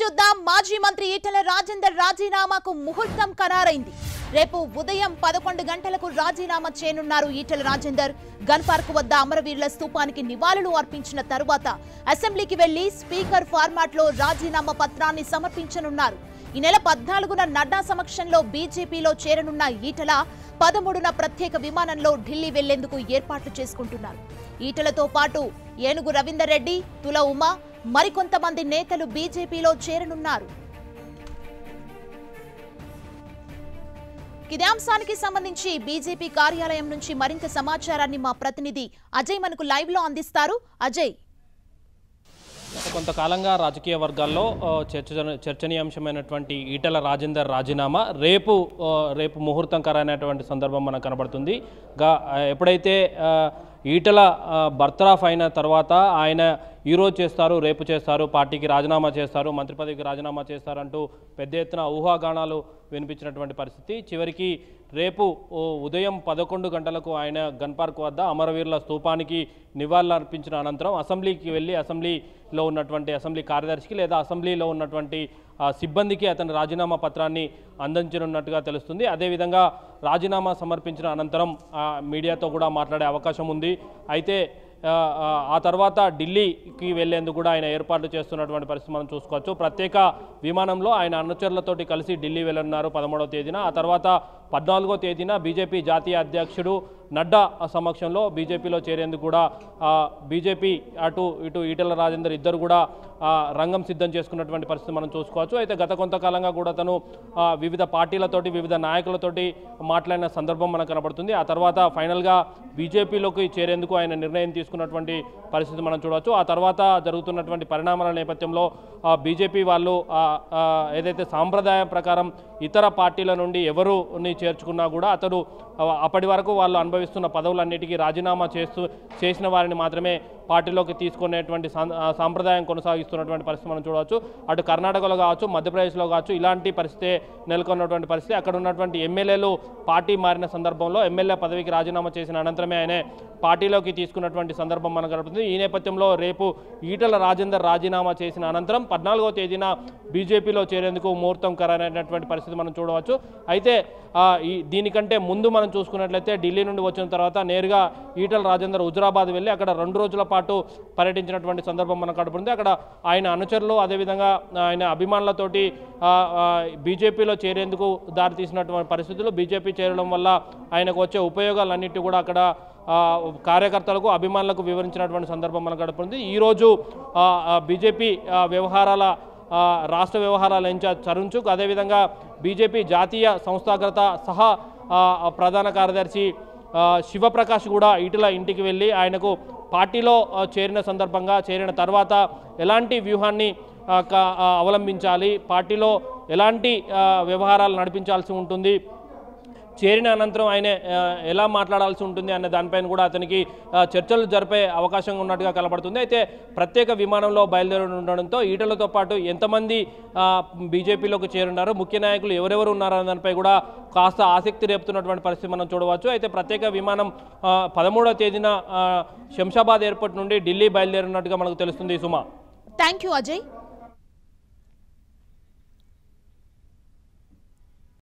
చూద్దాం మాజీ మంత్రి ఈటెల రాజేందర్ రాజీనామాకు ముహూర్తం ఖరారైంది రేపు ఉదయం పదకొండు గంటలకు రాజీనామా చేయనున్నారు ఈటెల రాజేందర్ గన్ పార్క్ వద్ద అమరవీరుల స్థూపానికి నివాళులు అర్పించిన తరువాత అసెంబ్లీకి వెళ్లి స్పీకర్ ఫార్మాట్ లో రాజీనామా పత్రాన్ని సమర్పించనున్నారు ఈ నెల పద్నాలుగున నడ్డా సమక్షంలో బీజేపీలో చేరనున్న ఈటల పదమూడున ప్రత్యేక విమానంలో ఢిల్లీ వెళ్లేందుకు ఏర్పాట్లు చేసుకుంటున్నారు ఈటలతో పాటు ఏనుగు రవీందర్ రెడ్డి తుల ఉమా మరికొంతమంది నేతలు బీజేపీలో చేరనున్నారు ఇదే సంబంధించి బీజేపీ కార్యాలయం నుంచి మరింత సమాచారాన్ని మా ప్రతినిధి అజయ్ మనకు లైవ్ లో అందిస్తారు అజయ్ కొంతకాలంగా రాజకీయ వర్గాల్లో చర్చ చర్చనీయాంశమైనటువంటి ఈటల రాజేందర్ రాజీనామా రేపు రేపు ముహూర్తం కరైనటువంటి సందర్భం మనకు కనబడుతుంది గా ఎప్పుడైతే ఈటల బర్తరాఫ్ అయిన తర్వాత ఆయన ఈరోజు చేస్తారు రేపు చేస్తారు పార్టీకి రాజీనామా చేస్తారు మంత్రి పదవికి రాజీనామా చేస్తారంటూ పెద్ద ఎత్తున ఊహాగానాలు వినిపించినటువంటి పరిస్థితి చివరికి రేపు ఉదయం పదకొండు గంటలకు ఆయన గన్ పార్క్ వద్ద అమరవీరుల స్థూపానికి నివాళులర్పించిన అనంతరం అసెంబ్లీకి వెళ్ళి అసెంబ్లీలో ఉన్నటువంటి అసెంబ్లీ కార్యదర్శికి లేదా అసెంబ్లీలో ఉన్నటువంటి సిబ్బందికి అతని రాజీనామా పత్రాన్ని అందించనున్నట్టుగా తెలుస్తుంది అదేవిధంగా రాజీనామా సమర్పించిన అనంతరం మీడియాతో కూడా మాట్లాడే అవకాశం ఉంది అయితే ఆ తర్వాత ఢిల్లీకి వెళ్లేందుకు కూడా ఆయన ఏర్పాట్లు చేస్తున్నటువంటి పరిస్థితి మనం చూసుకోవచ్చు ప్రత్యేక విమానంలో ఆయన అనుచరులతోటి కలిసి ఢిల్లీ వెళ్ళనున్నారు పదమూడవ తేదీన ఆ తర్వాత పద్నాలుగో తేదీన బీజేపీ జాతీయ అధ్యక్షుడు నడ్డా సమక్షంలో బీజేపీలో చేరేందుకు కూడా బీజేపీ అటు ఇటు ఈటల రాజేందర్ ఇద్దరు కూడా రంగం సిద్ధం చేసుకున్నటువంటి పరిస్థితి మనం చూసుకోవచ్చు అయితే గత కొంతకాలంగా కూడా తను వివిధ పార్టీలతోటి వివిధ నాయకులతోటి మాట్లాడిన సందర్భం మనకు కనబడుతుంది ఆ తర్వాత ఫైనల్గా బీజేపీలోకి చేరేందుకు ఆయన నిర్ణయం తీసుకున్నటువంటి పరిస్థితి మనం చూడవచ్చు ఆ తర్వాత జరుగుతున్నటువంటి పరిణామాల నేపథ్యంలో బీజేపీ వాళ్ళు ఏదైతే సాంప్రదాయం ప్రకారం ఇతర పార్టీల నుండి ఎవరుని చేర్చుకున్నా కూడా అతడు అప్పటి వరకు వాళ్ళు అనుభవిస్తున్న పదవులన్నిటికీ రాజీనామా చేస్తూ చేసిన వారిని మాత్రమే పార్టీలోకి తీసుకునేటువంటి సాంప్రదాయం కొనసాగిస్తున్నటువంటి పరిస్థితి మనం చూడవచ్చు అటు కర్ణాటకలో కావచ్చు మధ్యప్రదేశ్లో కావచ్చు ఇలాంటి పరిస్థితి నెలకొన్నటువంటి పరిస్థితి అక్కడ ఉన్నటువంటి ఎమ్మెల్యేలు పార్టీ మారిన సందర్భంలో ఎమ్మెల్యే పదవికి రాజీనామా చేసిన అనంతరమే ఆయన పార్టీలోకి తీసుకున్నటువంటి సందర్భం మనకు కనపడుతుంది ఈ నేపథ్యంలో రేపు ఈటల రాజేందర్ రాజీనామా చేసిన అనంతరం పద్నాలుగో తేదీన బీజేపీలో చేరేందుకు ముహూర్తం ఖరారైనటువంటి పరిస్థితి మనం చూడవచ్చు అయితే ఈ దీనికంటే ముందు మనం చూసుకున్నట్లయితే ఢిల్లీ నుండి వచ్చిన తర్వాత నేరుగా ఈటల రాజేందర్ హుజరాబాద్ వెళ్ళి అక్కడ రెండు రోజుల పాటు పర్యటించినటువంటి సందర్భం మనకు కడుపుంది అక్కడ ఆయన అనుచరులు అదేవిధంగా ఆయన అభిమానులతోటి బీజేపీలో చేరేందుకు దారితీసినటువంటి పరిస్థితులు బీజేపీ చేరడం వల్ల ఆయనకు వచ్చే ఉపయోగాలన్నిటి కూడా అక్కడ కార్యకర్తలకు అభిమానులకు వివరించినటువంటి సందర్భం మనకు గడుపుతుంది ఈరోజు బీజేపీ వ్యవహారాల రాష్ట్ర వ్యవహారాల ఇన్ఛార్జ్ తరుణ్ చుక్ అదేవిధంగా బీజేపీ జాతీయ సంస్థాగ్రత సహా ప్రధాన కార్యదర్శి శివప్రకాష్ కూడా ఇటీల ఇంటికి వెళ్ళి ఆయనకు పార్టీలో చేరిన సందర్భంగా చేరిన తర్వాత ఎలాంటి వ్యూహాన్ని అవలంబించాలి పార్టీలో ఎలాంటి వ్యవహారాలు నడిపించాల్సి ఉంటుంది చేరిన అనంతరం ఆయన ఎలా మాట్లాడాల్సి ఉంటుంది అనే దానిపైన కూడా అతనికి చర్చలు జరిపే అవకాశం ఉన్నట్టుగా కనబడుతుంది అయితే ప్రత్యేక విమానంలో బయలుదేరి ఉండడంతో ఈటలతో పాటు ఎంతమంది బీజేపీలోకి చేరున్నారు ముఖ్య నాయకులు ఎవరెవరు ఉన్నారనే దానిపై కూడా కాస్త ఆసక్తి రేపుతున్నటువంటి పరిస్థితి మనం చూడవచ్చు అయితే ప్రత్యేక విమానం పదమూడవ తేదీన శంషాబాద్ ఎయిర్పోర్ట్ నుండి ఢిల్లీ బయలుదేరినట్టుగా మనకు తెలుస్తుంది సుమా థ్యాంక్ యూ అజయ్